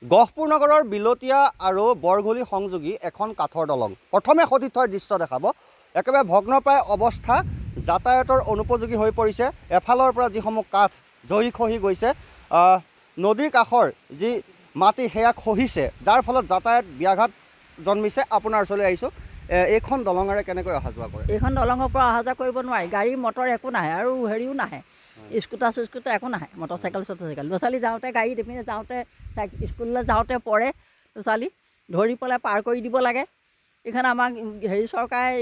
গহপুৰ নগৰৰ বিলতীয়া আৰু বৰঘলি সংযোগী এখন কাঠৰ দলং প্ৰথমে সতীৰ্থ দৃশ্য দেখাব একেবাৰে ভগ্নপ্ৰায় অৱস্থা যাতায়াতৰ অনুপযোগী হৈ পৰিছে এফালৰ পৰা যিসমূহ কাঠ জহি খহি গৈছে নদীৰ কাষৰ যি মাটি সেয়া খহিছে যাৰ ফলত যাতায়াত ব্যাঘাত জন্মিছে আপোনাৰ ওচৰলৈ আহিছোঁ এইখন দলঙেৰে কেনেকৈ অহা যোৱা কৰে এইখন দলঙৰ পৰা অহা যোৱা কৰিব নোৱাৰি গাড়ী মটৰ একো নাহে আৰু হেৰিও নাহে স্কুটাৰ চুস্কুটাৰ একো নাহে মটৰচাইকেল চটৰচাইকেল ল'ৰা ছোৱালী যাওঁতে গাড়ী টিপিনে যাওঁতে স্কুললৈ যাওঁতে পৰে ল'ৰা ছোৱালী ধৰি পেলাই পাৰ কৰি দিব লাগে এইখন আমাক হেৰি চৰকাৰে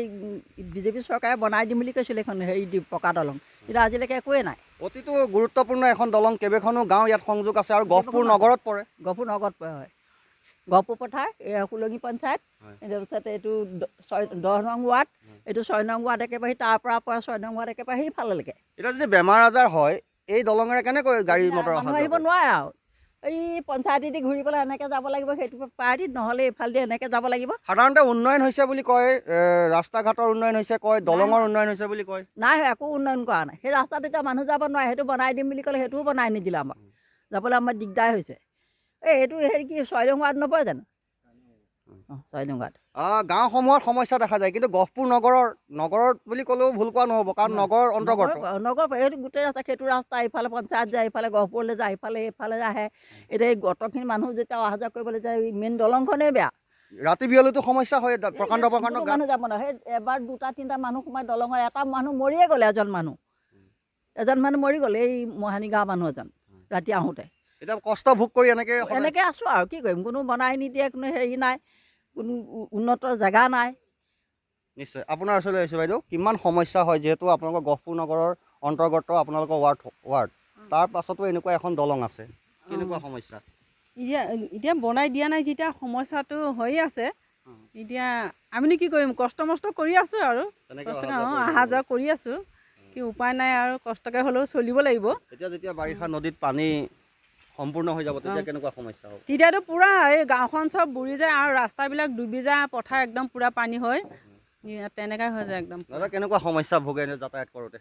বিজেপি চৰকাৰে বনাই দিম বুলি কৈছিলে এইখন হেৰি পকা দলং কিন্তু আজিলৈকে একোৱেই নাই অতিটো গুৰুত্বপূৰ্ণ এখন দলং কেইবাখনো গাঁও ইয়াত সংযোগ আছে আৰু গহপুৰ নগৰত পৰে গহপুৰ নগৰত পৰে হয় গপপথাৰ এয়া ষোলঙি পঞ্চায়ত তাৰপিছত এইটো ছয় দহ নং ৱাৰ্ড এইটো ছয় নং ৱাৰ্ড একেবাৰে তাৰ পৰা পৰা ছয় নং ৱাৰ্ড একেবাৰে সেইফালেলৈকে এতিয়া যদি বেমাৰ আজাৰ হয় এই দলঙেৰে কেনেকৈ গাড়ী মটৰ আহিব নোৱাৰে আৰু এই পঞ্চায়তেদি পেলাই এনেকৈ যাব লাগিব সেইটো পাৰ্টিত নহ'লে এইফালেদি এনেকৈ যাব লাগিব সাধাৰণতে উন্নয়ন হৈছে বুলি কয় ৰাস্তা ঘাটৰ উন্নয়ন হৈছে কয় দলঙৰ উন্নয়ন হৈছে বুলি কয় নাই একো উন্নয়ন কৰা নাই সেই ৰাস্তাত এতিয়া মানুহ যাব নোৱাৰে সেইটো বনাই দিম বুলি ক'লে সেইটোও বনাই নিদিলে আমাক যাবলৈ আমাৰ দিগদাৰ হৈছে এই এইটো হেৰি কি ছয়লংঘাত নপৰে জানো ছয়লংঘাত অঁ গাঁওসমূহত সমস্যা দেখা যায় কিন্তু গহপুৰ নগৰৰ নগৰত বুলি ক'লেও ভুল কোৱা নহ'ব কাৰণ নগৰ অন্তৰ্গত নগৰ এইটো গোটেই ৰাস্তা সেইটো ৰাস্তা এইফালে পঞ্চায়ত যায় ইফালে গহপুৰলৈ যায় ইফালে এইফালে আহে এতিয়া এই গোটৰখিনি মানুহ যেতিয়া অহা যোৱা কৰিবলৈ যায় মেইন দলংখনেই বেয়া ৰাতি বিয়লিতো সমস্যা হয় প্ৰকাণ্ড প্ৰকাণ্ড মানুহ যাব নহয় এবাৰ দুটা তিনিটা মানুহ সোমাই দলঙৰ এটা মানুহ মৰিয়ে গ'লে এজন মানুহ এজন মানুহ মৰি গ'ল এই মহানী গাঁৱৰ মানুহ এজন ৰাতি আহোঁতে এতিয়া কষ্ট ভোগ কৰি এনেকৈ এনেকৈ আছোঁ আৰু কি কৰিম কোনো বনাই নিদিয়ে কোনো হেৰি নাই কোনো উন্নত জেগা নাই নিশ্চয় আপোনাৰ ওচৰলৈ আহিছোঁ বাইদেউ কিমান সমস্যা হয় যিহেতু আপোনালোকৰ গহপুৰ নগৰৰ অন্তৰ্গত আপোনালোকৰ ৱাৰ্ড ৱাৰ্ড তাৰ পাছতো এনেকুৱা এখন দলং আছে কেনেকুৱা সমস্যা এতিয়া বনাই দিয়া নাই যেতিয়া সমস্যাটো হৈ আছে এতিয়া আমিনো কি কৰিম কষ্ট মষ্ট কৰি আছোঁ আৰু অঁ অহা যোৱা কৰি আছোঁ কি উপায় নাই আৰু কষ্টকৈ হ'লেও চলিব লাগিব এতিয়া যেতিয়া বাৰিষা নদীত পানী সম্পূৰ্ণ হৈ যাব তেতিয়া কেনেকুৱা সমস্যা হ'ব তেতিয়াতো পূৰা এই গাঁওখন চব বুৰি যায় আৰু ৰাস্তাবিলাক ডুবি যায় পথাৰ একদম পূৰা পানী হৈ তেনেকৈ হৈ যায় একদম দাদা কেনেকুৱা সমস্যা ভোগে যাতায়াত কৰোঁতে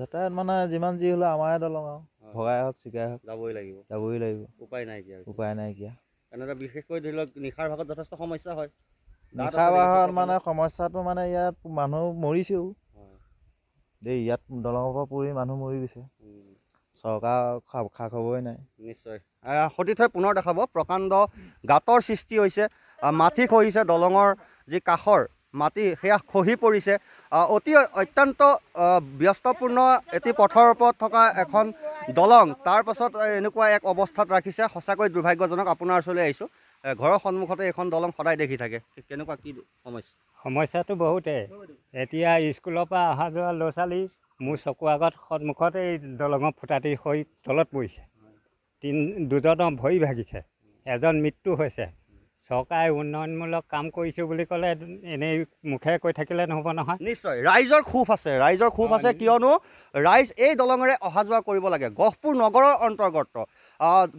যাতায়াত মানে যিমান যি হ'লেও আমাৰে দলং আৰু ভগাই হওক চিগাই হওক যাবই লাগিব যাবই লাগিব উপায় নাইকিয়া উপায় নাইকিয়া এনেদৰে বিশেষকৈ ধৰি লওক নিশাৰ ভাগত যথেষ্ট সমস্যা হয় নিশাৰ ভাগত মানে সমস্যাটো মানে ইয়াত মানুহ মৰিছেও দেই ইয়াত দলঙৰ পৰা পৰি মানুহ মৰি গৈছে চৰকাৰ খা খা খবৰেই নাই নিশ্চয় সতীৰ্থই পুনৰ দেখাব প্ৰকাণ্ড গাঁতৰ সৃষ্টি হৈছে মাটি খহিছে দলঙৰ যি কাষৰ মাটি সেয়া খহি পৰিছে অতি অত্যন্ত ব্যস্তপূৰ্ণ এটি পথৰ ওপৰত থকা এখন দলং তাৰপাছত এনেকুৱা এক অৱস্থাত ৰাখিছে সঁচাকৈ দুৰ্ভাগ্যজনক আপোনাৰ ওচৰলৈ আহিছোঁ ঘৰৰ সন্মুখতে এইখন দলং সদায় দেখি থাকে কেনেকুৱা কি সমস্যা সমস্যাটো বহুতে এতিয়া স্কুলৰ পৰা অহা যোৱা ল'ৰা ছোৱালী মোৰ চকুৰ আগত সন্মুখত এই দলঙৰ ফুটাটি হৈ তলত পৰিছে তিনি দুজন ভৰি ভাগিছে এজন মৃত্যু হৈছে চৰকাৰে উন্নয়নমূলক কাম কৰিছোঁ বুলি ক'লে এনেই মুখে কৈ থাকিলে নহ'ব নহয় নিশ্চয় ৰাইজৰ ক্ষোভ আছে ৰাইজৰ ক্ষোভ আছে কিয়নো ৰাইজ এই দলঙেৰে অহা যোৱা কৰিব লাগে গহপুৰ নগৰৰ অন্তৰ্গত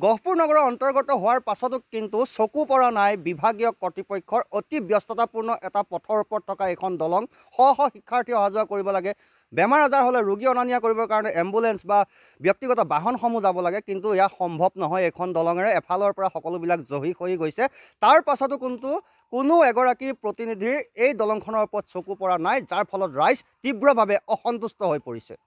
গহপুৰ নগৰৰ অন্তৰ্গত হোৱাৰ পাছতো কিন্তু চকু পৰা নাই বিভাগীয় কৰ্তৃপক্ষৰ অতি ব্যস্ততাপূৰ্ণ এটা পথৰ ওপৰত থকা এইখন দলং শ শ শিক্ষাৰ্থী অহা যোৱা কৰিব লাগে বেমাৰ আজাৰ হ'লে ৰোগী অনা নিয়া কৰিবৰ কাৰণে এম্বুলেঞ্চ বা ব্যক্তিগত বাহনসমূহ যাব লাগে কিন্তু এয়া সম্ভৱ নহয় এখন দলঙেৰে এফালৰ পৰা সকলোবিলাক জহি সহি গৈছে তাৰ পাছতো কোনটো কোনো এগৰাকী প্ৰতিনিধিৰ এই দলংখনৰ ওপৰত চকু পৰা নাই যাৰ ফলত ৰাইজ তীব্ৰভাৱে অসন্তুষ্ট হৈ পৰিছে